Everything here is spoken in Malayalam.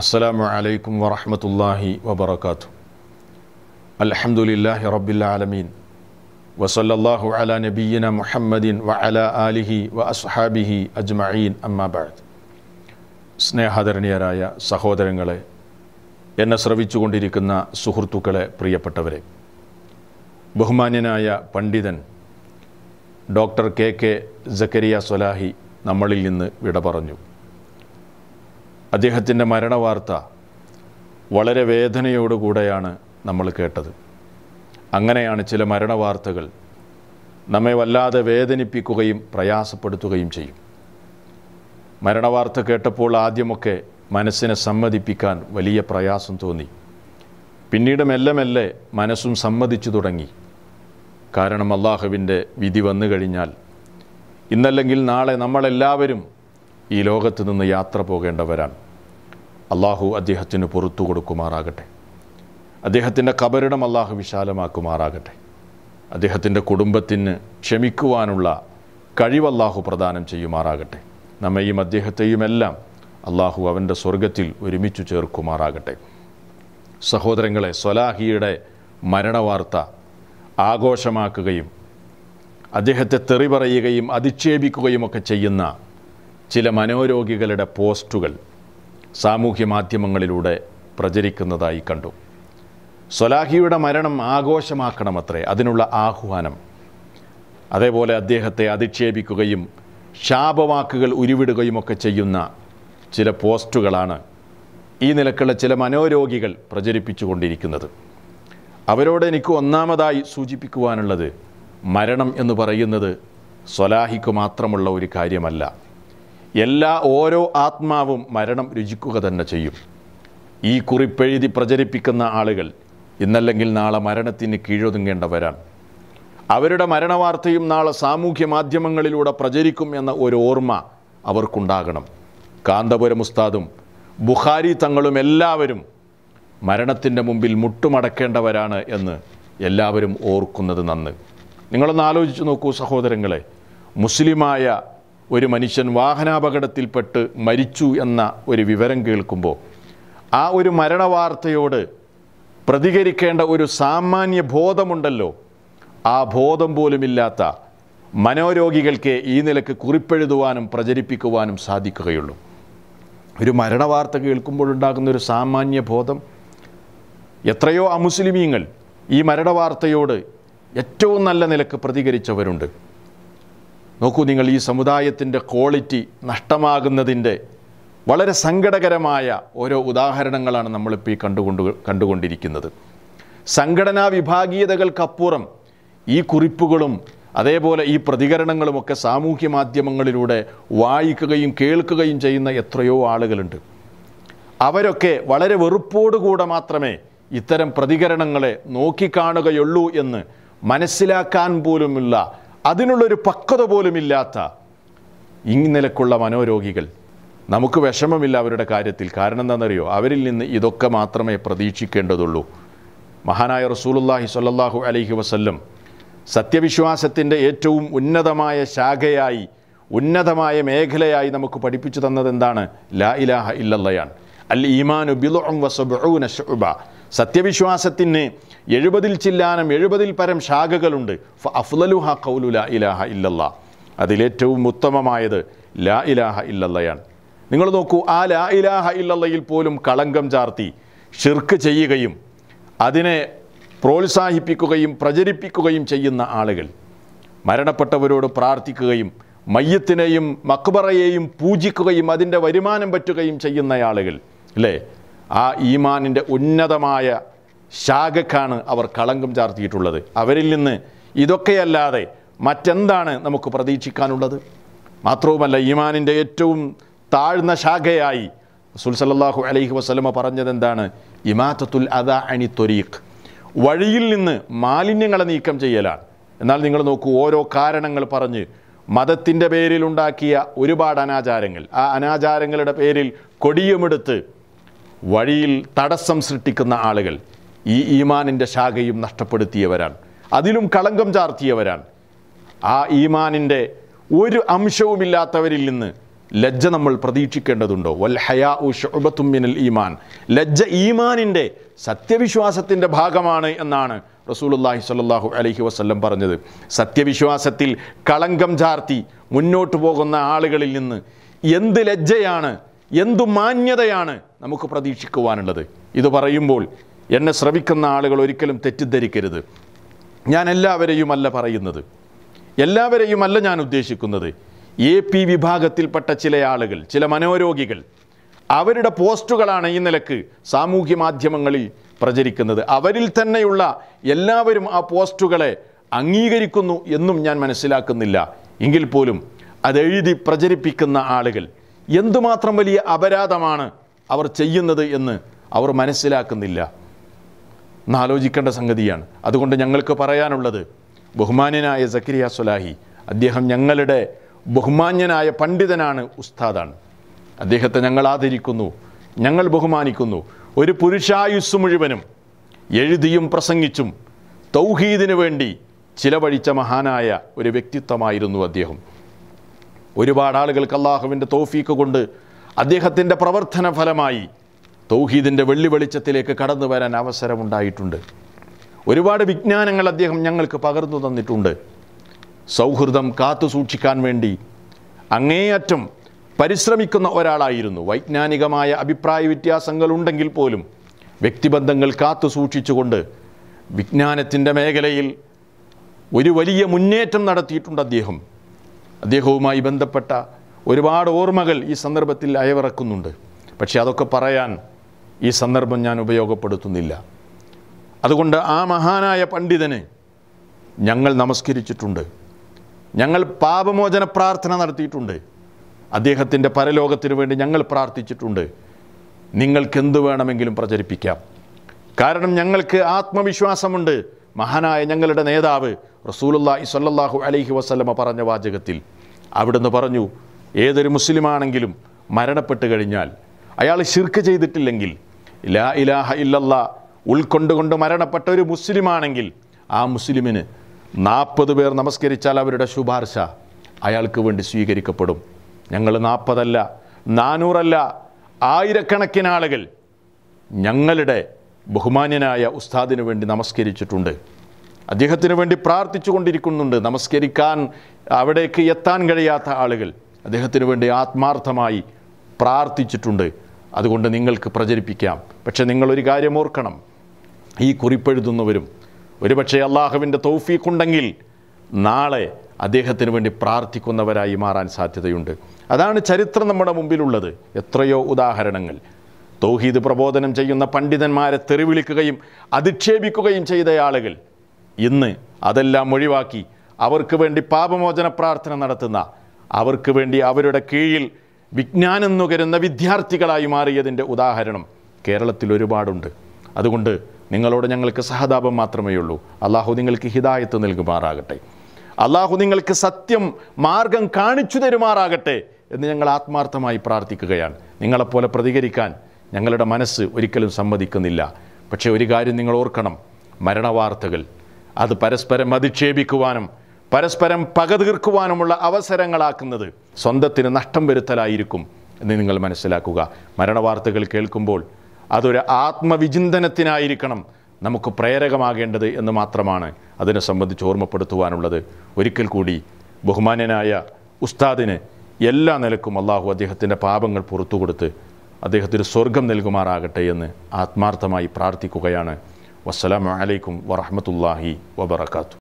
അസ്സലാമു അലൈക്കും വറഹമത്തല്ലാഹി വബർക്കാത്തു അലഹമുല്ലാഹി റബ്ബിലാലമീൻ വസല്ലാഹു അല നബീന മുഹമ്മദിൻ വ അല ആലിഹി വ അസ്ഹാബിഹി അജ്മഈൻ അമ്മാബാദ് സ്നേഹാദരണീയരായ സഹോദരങ്ങളെ എന്നെ ശ്രവിച്ചുകൊണ്ടിരിക്കുന്ന സുഹൃത്തുക്കളെ പ്രിയപ്പെട്ടവരെ ബഹുമാന്യനായ പണ്ഡിതൻ doctor K K Zakariya Swalahi നമ്മളിൽ നിന്ന് വിട പറഞ്ഞു അദ്ദേഹത്തിൻ്റെ മരണവാർത്ത വളരെ വേദനയോടുകൂടെയാണ് നമ്മൾ കേട്ടത് അങ്ങനെയാണ് ചില മരണവാർത്തകൾ നമ്മെ വല്ലാതെ വേദനിപ്പിക്കുകയും പ്രയാസപ്പെടുത്തുകയും ചെയ്യും മരണവാർത്ത കേട്ടപ്പോൾ ആദ്യമൊക്കെ മനസ്സിനെ സമ്മതിപ്പിക്കാൻ വലിയ പ്രയാസം തോന്നി പിന്നീട് മെല്ലെ മെല്ലെ മനസ്സും സമ്മതിച്ചു തുടങ്ങി കാരണം അള്ളാഹുവിൻ്റെ വിധി വന്നു കഴിഞ്ഞാൽ ഇന്നല്ലെങ്കിൽ നാളെ നമ്മളെല്ലാവരും ഈ ലോകത്ത് നിന്ന് യാത്ര പോകേണ്ടവരാണ് അള്ളാഹു അദ്ദേഹത്തിന് പുറത്തു കൊടുക്കുമാറാകട്ടെ അദ്ദേഹത്തിൻ്റെ കബരിടം അള്ളാഹു വിശാലമാക്കുമാറാകട്ടെ അദ്ദേഹത്തിൻ്റെ കുടുംബത്തിന് ക്ഷമിക്കുവാനുള്ള കഴിവ് അള്ളാഹു പ്രദാനം ചെയ്യുമാറാകട്ടെ നമ്മയും എല്ലാം അള്ളാഹു അവൻ്റെ സ്വർഗത്തിൽ ഒരുമിച്ചു ചേർക്കുമാറാകട്ടെ സഹോദരങ്ങളെ സൊലാഹിയുടെ മരണവാർത്ത ആഘോഷമാക്കുകയും അദ്ദേഹത്തെ തെറി പറയുകയും അധിക്ഷേപിക്കുകയുമൊക്കെ ചെയ്യുന്ന ചില മനോരോഗികളുടെ പോസ്റ്റുകൾ സാമൂഹ്യ മാധ്യമങ്ങളിലൂടെ പ്രചരിക്കുന്നതായി കണ്ടു സൊലാഹിയുടെ മരണം ആഘോഷമാക്കണമത്രേ അതിനുള്ള ആഹ്വാനം അതേപോലെ അദ്ദേഹത്തെ അധിക്ഷേപിക്കുകയും ശാപവാക്കുകൾ ഉരുവിടുകയുമൊക്കെ ചെയ്യുന്ന ചില പോസ്റ്റുകളാണ് ഈ നിലക്കുള്ള ചില മനോരോഗികൾ പ്രചരിപ്പിച്ചു കൊണ്ടിരിക്കുന്നത് അവരോട് എനിക്ക് ഒന്നാമതായി സൂചിപ്പിക്കുവാനുള്ളത് മരണം എന്ന് പറയുന്നത് സ്വലാഹിക്കു മാത്രമുള്ള ഒരു കാര്യമല്ല എല്ലാ ഓരോ ആത്മാവും മരണം രുചിക്കുക തന്നെ ചെയ്യും ഈ കുറിപ്പെഴുതി പ്രചരിപ്പിക്കുന്ന ആളുകൾ ഇന്നല്ലെങ്കിൽ നാളെ മരണത്തിന് കീഴൊതുങ്ങേണ്ടവരാണ് അവരുടെ മരണവാർത്തയും നാളെ സാമൂഹ്യ മാധ്യമങ്ങളിലൂടെ പ്രചരിക്കും എന്ന ഒരു ഓർമ്മ അവർക്കുണ്ടാകണം കാന്തപുരം ഉസ്താദും ബുഖാരി തങ്ങളും എല്ലാവരും മരണത്തിൻ്റെ മുമ്പിൽ മുട്ടുമടക്കേണ്ടവരാണ് എന്ന് എല്ലാവരും ഓർക്കുന്നത് നന്ന് നിങ്ങളൊന്ന് ആലോചിച്ച് നോക്കൂ സഹോദരങ്ങളെ മുസ്ലിമായ ഒരു മനുഷ്യൻ വാഹനാപകടത്തിൽപ്പെട്ട് മരിച്ചു എന്ന ഒരു വിവരം കേൾക്കുമ്പോൾ ആ ഒരു മരണവാർത്തയോട് പ്രതികരിക്കേണ്ട ഒരു സാമാന്യ ബോധമുണ്ടല്ലോ ആ ബോധം പോലുമില്ലാത്ത മനോരോഗികൾക്ക് ഈ നിലക്ക് കുറിപ്പെഴുതുവാനും പ്രചരിപ്പിക്കുവാനും സാധിക്കുകയുള്ളൂ ഒരു മരണവാർത്ത കേൾക്കുമ്പോഴുണ്ടാകുന്ന ഒരു സാമാന്യ ബോധം എത്രയോ അമുസ്ലിമീങ്ങൾ ഈ മരണവാർത്തയോട് ഏറ്റവും നല്ല നിലക്ക് പ്രതികരിച്ചവരുണ്ട് നോക്കൂ നിങ്ങൾ ഈ സമുദായത്തിൻ്റെ ക്വാളിറ്റി നഷ്ടമാകുന്നതിൻ്റെ വളരെ സങ്കടകരമായ ഓരോ ഉദാഹരണങ്ങളാണ് നമ്മളിപ്പോൾ ഈ കണ്ടുകൊണ്ട് കണ്ടുകൊണ്ടിരിക്കുന്നത് സംഘടനാ വിഭാഗീയതകൾക്കപ്പുറം ഈ കുറിപ്പുകളും അതേപോലെ ഈ പ്രതികരണങ്ങളുമൊക്കെ സാമൂഹ്യ മാധ്യമങ്ങളിലൂടെ വായിക്കുകയും കേൾക്കുകയും ചെയ്യുന്ന എത്രയോ ആളുകളുണ്ട് അവരൊക്കെ വളരെ വെറുപ്പോടുകൂടെ മാത്രമേ ഇത്തരം പ്രതികരണങ്ങളെ നോക്കിക്കാണുകയുള്ളൂ എന്ന് മനസ്സിലാക്കാൻ പോലുമുള്ള അതിനുള്ളൊരു പക്വത പോലുമില്ലാത്ത ഇങ്ങനക്കുള്ള മനോരോഗികൾ നമുക്ക് വിഷമമില്ല അവരുടെ കാര്യത്തിൽ കാരണം എന്താണെന്നറിയോ അവരിൽ നിന്ന് ഇതൊക്കെ മാത്രമേ പ്രതീക്ഷിക്കേണ്ടതുള്ളൂ മഹാനായ റസൂലുല്ലാഹി സ്വല്ലല്ലാഹു അലൈഹി വസല്ലം സത്യവിശ്വാസത്തിൻ്റെ ഏറ്റവും ഉന്നതമായ ശാഖയായി ഉന്നതമായ മേഖലയായി നമുക്ക് പഠിപ്പിച്ചു തന്നത് എന്താണ് ലാ ഇലാഹ ഇല്ലല്ലയാണ് അൽ ഈമാനു ബിലുഅം വസബൂന ശുഅബ സത്യവിശ്വാസത്തിന് എഴുപതിൽ ചില്ലാനം എഴുപതിൽ പരം ശാഖകളുണ്ട് അഫ്ലലുഹ കൗലു ലാ ഇലാഹ ഇല്ലല്ല അതിലേറ്റവും ഉത്തമമായത് ലാ ഇലാഹ ഇല്ലല്ലയാണ് നിങ്ങൾ നോക്കൂ ആ ലാ ഇലാഹ ഇല്ലല്ലയിൽ പോലും കളങ്കം ചാർത്തി ഷിർക്ക് ചെയ്യുകയും അതിനെ പ്രോത്സാഹിപ്പിക്കുകയും പ്രചരിപ്പിക്കുകയും ചെയ്യുന്ന ആളുകൾ മരണപ്പെട്ടവരോട് പ്രാർത്ഥിക്കുകയും മയ്യത്തിനെയും മക്ബറയെയും പൂജിക്കുകയും അതിൻ്റെ വരുമാനം പറ്റുകയും ചെയ്യുന്ന ആളുകൾ അല്ലേ ആ ഈമാനിൻ്റെ ഉന്നതമായ ശാഖക്കാണ് അവർ കളങ്കം ചാർത്തിയിട്ടുള്ളത് അവരിൽ നിന്ന് ഇതൊക്കെയല്ലാതെ മറ്റെന്താണ് നമുക്ക് പ്രതീക്ഷിക്കാനുള്ളത് മാത്രവുമല്ല ഈമാനിൻ്റെ ഏറ്റവും താഴ്ന്ന ശാഖയായി റസൂൽ സല്ലാഹു അലൈഹി വസ്ലമ എന്താണ് ഇമാത്തത്തുൽ അദ അണി തൊരീഖ് വഴിയിൽ നിന്ന് മാലിന്യങ്ങളെ നീക്കം ചെയ്യലാണ് എന്നാൽ നിങ്ങൾ നോക്കൂ ഓരോ കാരണങ്ങൾ പറഞ്ഞ് മതത്തിൻ്റെ ഉണ്ടാക്കിയ ഒരുപാട് അനാചാരങ്ങൾ ആ അനാചാരങ്ങളുടെ പേരിൽ കൊടിയുമെടുത്ത് വഴിയിൽ തടസ്സം സൃഷ്ടിക്കുന്ന ആളുകൾ ഈ ഈമാനിൻ്റെ ശാഖയും നഷ്ടപ്പെടുത്തിയവരാണ് അതിലും കളങ്കം ചാർത്തിയവരാണ് ആ ഈമാനിൻ്റെ ഒരു അംശവുമില്ലാത്തവരിൽ നിന്ന് ലജ്ജ നമ്മൾ പ്രതീക്ഷിക്കേണ്ടതുണ്ടോ വൽ ഹയാ ഉ ഷുബത്തുമ്മിനൽ ഈമാൻ ലജ്ജ ഈമാനിൻ്റെ സത്യവിശ്വാസത്തിൻ്റെ ഭാഗമാണ് എന്നാണ് റസൂലുല്ലാഹി സ്വല്ലല്ലാഹു അലൈഹി വസല്ലം പറഞ്ഞത് സത്യവിശ്വാസത്തിൽ കളങ്കം ചാർത്തി മുന്നോട്ട് പോകുന്ന ആളുകളിൽ നിന്ന് എന്ത് ലജ്ജയാണ് എന്തു മാന്യതയാണ് നമുക്ക് പ്രതീക്ഷിക്കുവാനുള്ളത് ഇത് പറയുമ്പോൾ എന്നെ ശ്രമിക്കുന്ന ആളുകൾ ഒരിക്കലും തെറ്റിദ്ധരിക്കരുത് ഞാൻ എല്ലാവരെയും അല്ല പറയുന്നത് എല്ലാവരെയും അല്ല ഞാൻ ഉദ്ദേശിക്കുന്നത് എ പി വിഭാഗത്തിൽപ്പെട്ട ചില ആളുകൾ ചില മനോരോഗികൾ അവരുടെ പോസ്റ്റുകളാണ് ഈ നിലക്ക് സാമൂഹ്യ മാധ്യമങ്ങളിൽ പ്രചരിക്കുന്നത് അവരിൽ തന്നെയുള്ള എല്ലാവരും ആ പോസ്റ്റുകളെ അംഗീകരിക്കുന്നു എന്നും ഞാൻ മനസ്സിലാക്കുന്നില്ല എങ്കിൽ പോലും അതെഴുതി പ്രചരിപ്പിക്കുന്ന ആളുകൾ എന്തുമാത്രം വലിയ അപരാധമാണ് അവർ ചെയ്യുന്നത് എന്ന് അവർ മനസ്സിലാക്കുന്നില്ല എന്നാലോചിക്കേണ്ട സംഗതിയാണ് അതുകൊണ്ട് ഞങ്ങൾക്ക് പറയാനുള്ളത് ബഹുമാന്യനായ സക്കരിയ സുലാഹി അദ്ദേഹം ഞങ്ങളുടെ ബഹുമാന്യനായ പണ്ഡിതനാണ് ഉസ്താദാണ് അദ്ദേഹത്തെ ഞങ്ങൾ ആദരിക്കുന്നു ഞങ്ങൾ ബഹുമാനിക്കുന്നു ഒരു പുരുഷായുസ് മുഴുവനും എഴുതിയും പ്രസംഗിച്ചും തൗഹീദിനു വേണ്ടി ചിലവഴിച്ച മഹാനായ ഒരു വ്യക്തിത്വമായിരുന്നു അദ്ദേഹം ഒരുപാട് ആളുകൾക്ക് അള്ളാഹുവിൻ്റെ തോഫീക്ക് കൊണ്ട് അദ്ദേഹത്തിൻ്റെ പ്രവർത്തന ഫലമായി തൗഹീദിൻ്റെ വെള്ളി വെളിച്ചത്തിലേക്ക് കടന്നു വരാൻ അവസരമുണ്ടായിട്ടുണ്ട് ഒരുപാട് വിജ്ഞാനങ്ങൾ അദ്ദേഹം ഞങ്ങൾക്ക് പകർന്നു തന്നിട്ടുണ്ട് സൗഹൃദം കാത്തു സൂക്ഷിക്കാൻ വേണ്ടി അങ്ങേയറ്റം പരിശ്രമിക്കുന്ന ഒരാളായിരുന്നു വൈജ്ഞാനികമായ അഭിപ്രായ ഉണ്ടെങ്കിൽ പോലും വ്യക്തിബന്ധങ്ങൾ കാത്തു സൂക്ഷിച്ചുകൊണ്ട് വിജ്ഞാനത്തിൻ്റെ മേഖലയിൽ ഒരു വലിയ മുന്നേറ്റം നടത്തിയിട്ടുണ്ട് അദ്ദേഹം അദ്ദേഹവുമായി ബന്ധപ്പെട്ട ഒരുപാട് ഓർമ്മകൾ ഈ സന്ദർഭത്തിൽ അയവിറക്കുന്നുണ്ട് പക്ഷേ അതൊക്കെ പറയാൻ ഈ സന്ദർഭം ഞാൻ ഉപയോഗപ്പെടുത്തുന്നില്ല അതുകൊണ്ട് ആ മഹാനായ പണ്ഡിതനെ ഞങ്ങൾ നമസ്കരിച്ചിട്ടുണ്ട് ഞങ്ങൾ പാപമോചന പ്രാർത്ഥന നടത്തിയിട്ടുണ്ട് അദ്ദേഹത്തിൻ്റെ പരലോകത്തിനു വേണ്ടി ഞങ്ങൾ പ്രാർത്ഥിച്ചിട്ടുണ്ട് നിങ്ങൾക്കെന്ത് വേണമെങ്കിലും പ്രചരിപ്പിക്കാം കാരണം ഞങ്ങൾക്ക് ആത്മവിശ്വാസമുണ്ട് മഹാനായ ഞങ്ങളുടെ നേതാവ് റസൂലുല്ലാഹി സല്ലാഹു അലൈഹി വസ്ലമ പറഞ്ഞ വാചകത്തിൽ അവിടുന്ന് പറഞ്ഞു ഏതൊരു മുസ്ലിമാണെങ്കിലും മരണപ്പെട്ട് കഴിഞ്ഞാൽ അയാൾ ശിർക്ക് ചെയ്തിട്ടില്ലെങ്കിൽ ലാ ഇലാഹ ഇല്ലല്ല ഉൾക്കൊണ്ടുകൊണ്ട് മരണപ്പെട്ട ഒരു മുസ്ലിമാണെങ്കിൽ ആ മുസ്ലിമിന് നാൽപ്പത് പേർ നമസ്കരിച്ചാൽ അവരുടെ ശുപാർശ അയാൾക്ക് വേണ്ടി സ്വീകരിക്കപ്പെടും ഞങ്ങൾ നാൽപ്പതല്ല നാനൂറല്ല ആയിരക്കണക്കിന് ആളുകൾ ഞങ്ങളുടെ ബഹുമാന്യനായ ഉസ്താദിന് വേണ്ടി നമസ്കരിച്ചിട്ടുണ്ട് അദ്ദേഹത്തിന് വേണ്ടി പ്രാർത്ഥിച്ചു കൊണ്ടിരിക്കുന്നുണ്ട് നമസ്കരിക്കാൻ അവിടേക്ക് എത്താൻ കഴിയാത്ത ആളുകൾ അദ്ദേഹത്തിന് വേണ്ടി ആത്മാർത്ഥമായി പ്രാർത്ഥിച്ചിട്ടുണ്ട് അതുകൊണ്ട് നിങ്ങൾക്ക് പ്രചരിപ്പിക്കാം പക്ഷെ നിങ്ങളൊരു കാര്യം ഓർക്കണം ഈ കുറിപ്പെഴുതുന്നവരും ഒരുപക്ഷെ അള്ളാഹുവിൻ്റെ തൗഫീഖുണ്ടെങ്കിൽ നാളെ അദ്ദേഹത്തിന് വേണ്ടി പ്രാർത്ഥിക്കുന്നവരായി മാറാൻ സാധ്യതയുണ്ട് അതാണ് ചരിത്രം നമ്മുടെ മുമ്പിലുള്ളത് എത്രയോ ഉദാഹരണങ്ങൾ തൗഹീദ് പ്രബോധനം ചെയ്യുന്ന പണ്ഡിതന്മാരെ തെറിവിളിക്കുകയും അധിക്ഷേപിക്കുകയും ചെയ്ത ആളുകൾ ഇന്ന് അതെല്ലാം ഒഴിവാക്കി അവർക്ക് വേണ്ടി പാപമോചന പ്രാർത്ഥന നടത്തുന്ന അവർക്ക് വേണ്ടി അവരുടെ കീഴിൽ വിജ്ഞാനം നുകരുന്ന വിദ്യാർത്ഥികളായി മാറിയതിൻ്റെ ഉദാഹരണം കേരളത്തിൽ ഒരുപാടുണ്ട് അതുകൊണ്ട് നിങ്ങളോട് ഞങ്ങൾക്ക് സഹതാപം മാത്രമേ ഉള്ളൂ അള്ളാഹു നിങ്ങൾക്ക് ഹിതായത്ത് നൽകുമാറാകട്ടെ അള്ളാഹു നിങ്ങൾക്ക് സത്യം മാർഗം കാണിച്ചു തരുമാറാകട്ടെ എന്ന് ഞങ്ങൾ ആത്മാർത്ഥമായി പ്രാർത്ഥിക്കുകയാണ് നിങ്ങളെപ്പോലെ പ്രതികരിക്കാൻ ഞങ്ങളുടെ മനസ്സ് ഒരിക്കലും സമ്മതിക്കുന്നില്ല പക്ഷേ ഒരു കാര്യം നിങ്ങൾ ഓർക്കണം മരണവാർത്തകൾ അത് പരസ്പരം അധിക്ഷേപിക്കുവാനും പരസ്പരം പക തീർക്കുവാനുമുള്ള അവസരങ്ങളാക്കുന്നത് സ്വന്തത്തിന് നഷ്ടം വരുത്തലായിരിക്കും എന്ന് നിങ്ങൾ മനസ്സിലാക്കുക മരണവാർത്തകൾ കേൾക്കുമ്പോൾ അതൊരു ആത്മവിചിന്തനത്തിനായിരിക്കണം നമുക്ക് പ്രേരകമാകേണ്ടത് എന്ന് മാത്രമാണ് അതിനെ സംബന്ധിച്ച് ഓർമ്മപ്പെടുത്തുവാനുള്ളത് ഒരിക്കൽ കൂടി ബഹുമാന്യനായ ഉസ്താദിന് എല്ലാ നിലക്കും അള്ളാഹു അദ്ദേഹത്തിൻ്റെ പാപങ്ങൾ പുറത്തു കൊടുത്ത് അദ്ദേഹത്തിന് സ്വർഗം നൽകുമാറാകട്ടെ എന്ന് ആത്മാർത്ഥമായി പ്രാർത്ഥിക്കുകയാണ് വസ്സലാമലൈക്കും വറഹമത്തല്ലാഹി വബർക്കാത്തു